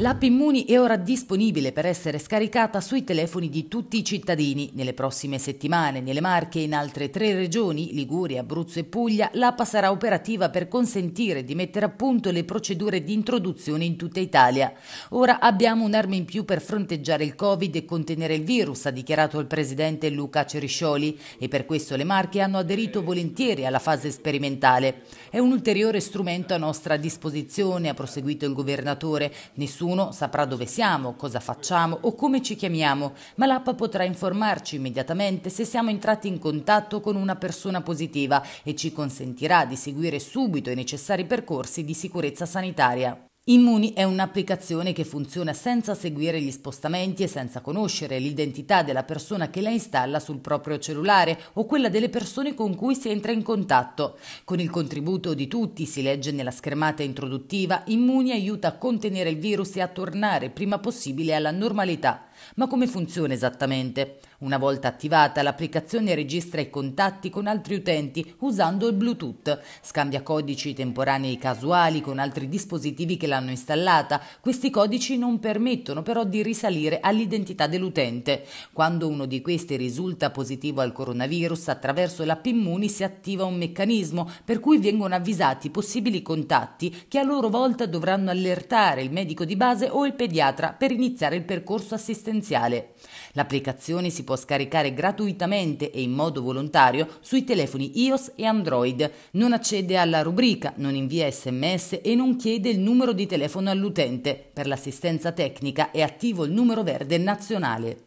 L'app Immuni è ora disponibile per essere scaricata sui telefoni di tutti i cittadini. Nelle prossime settimane, nelle Marche e in altre tre regioni, Liguria, Abruzzo e Puglia, l'app sarà operativa per consentire di mettere a punto le procedure di introduzione in tutta Italia. Ora abbiamo un'arma in più per fronteggiare il Covid e contenere il virus, ha dichiarato il presidente Luca Ceriscioli e per questo le Marche hanno aderito volentieri alla fase sperimentale. È un ulteriore strumento a nostra disposizione, ha proseguito il governatore. Nessuno Nessuno saprà dove siamo, cosa facciamo o come ci chiamiamo, ma l'app potrà informarci immediatamente se siamo entrati in contatto con una persona positiva e ci consentirà di seguire subito i necessari percorsi di sicurezza sanitaria. Immuni è un'applicazione che funziona senza seguire gli spostamenti e senza conoscere l'identità della persona che la installa sul proprio cellulare o quella delle persone con cui si entra in contatto. Con il contributo di tutti, si legge nella schermata introduttiva, Immuni aiuta a contenere il virus e a tornare prima possibile alla normalità. Ma come funziona esattamente? Una volta attivata, l'applicazione registra i contatti con altri utenti usando il Bluetooth, scambia codici temporanei casuali con altri dispositivi che l'hanno installata. Questi codici non permettono però di risalire all'identità dell'utente. Quando uno di questi risulta positivo al coronavirus, attraverso l'app Immuni si attiva un meccanismo per cui vengono avvisati possibili contatti che a loro volta dovranno allertare il medico di base o il pediatra per iniziare il percorso assistenziale assistenziale. L'applicazione si può scaricare gratuitamente e in modo volontario sui telefoni iOS e Android. Non accede alla rubrica, non invia sms e non chiede il numero di telefono all'utente. Per l'assistenza tecnica è attivo il numero verde nazionale.